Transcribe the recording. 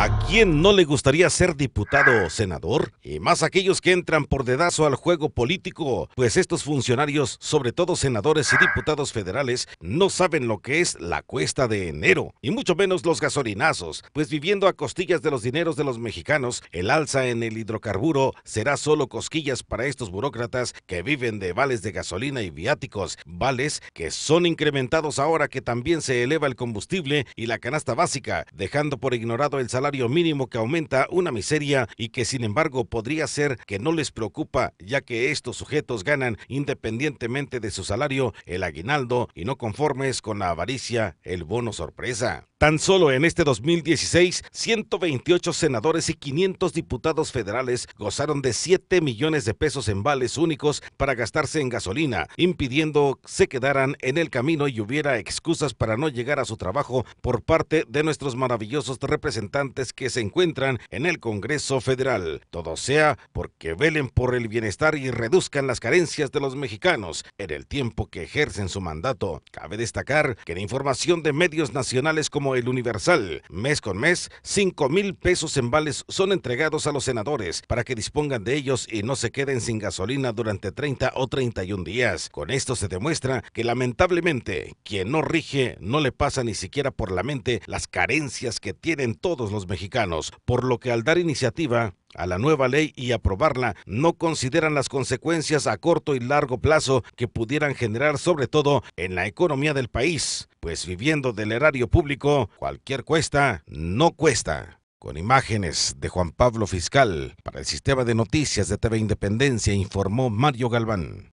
¿A quién no le gustaría ser diputado o senador? Y más aquellos que entran por dedazo al juego político, pues estos funcionarios, sobre todo senadores y diputados federales, no saben lo que es la cuesta de enero, y mucho menos los gasolinazos, pues viviendo a costillas de los dineros de los mexicanos, el alza en el hidrocarburo será solo cosquillas para estos burócratas que viven de vales de gasolina y viáticos, vales que son incrementados ahora que también se eleva el combustible y la canasta básica, dejando por ignorado el salario mínimo que aumenta una miseria y que sin embargo podría ser que no les preocupa ya que estos sujetos ganan independientemente de su salario el aguinaldo y no conformes con la avaricia el bono sorpresa. Tan solo en este 2016, 128 senadores y 500 diputados federales gozaron de 7 millones de pesos en vales únicos para gastarse en gasolina, impidiendo se quedaran en el camino y hubiera excusas para no llegar a su trabajo por parte de nuestros maravillosos representantes que se encuentran en el Congreso Federal. Todo sea porque velen por el bienestar y reduzcan las carencias de los mexicanos en el tiempo que ejercen su mandato. Cabe destacar que la información de medios nacionales como El Universal, mes con mes, 5 mil pesos en vales son entregados a los senadores para que dispongan de ellos y no se queden sin gasolina durante 30 o 31 días. Con esto se demuestra que lamentablemente quien no rige no le pasa ni siquiera por la mente las carencias que tienen todos los mexicanos, por lo que al dar iniciativa a la nueva ley y aprobarla, no consideran las consecuencias a corto y largo plazo que pudieran generar sobre todo en la economía del país, pues viviendo del erario público, cualquier cuesta no cuesta. Con imágenes de Juan Pablo Fiscal, para el sistema de noticias de TV Independencia informó Mario Galván.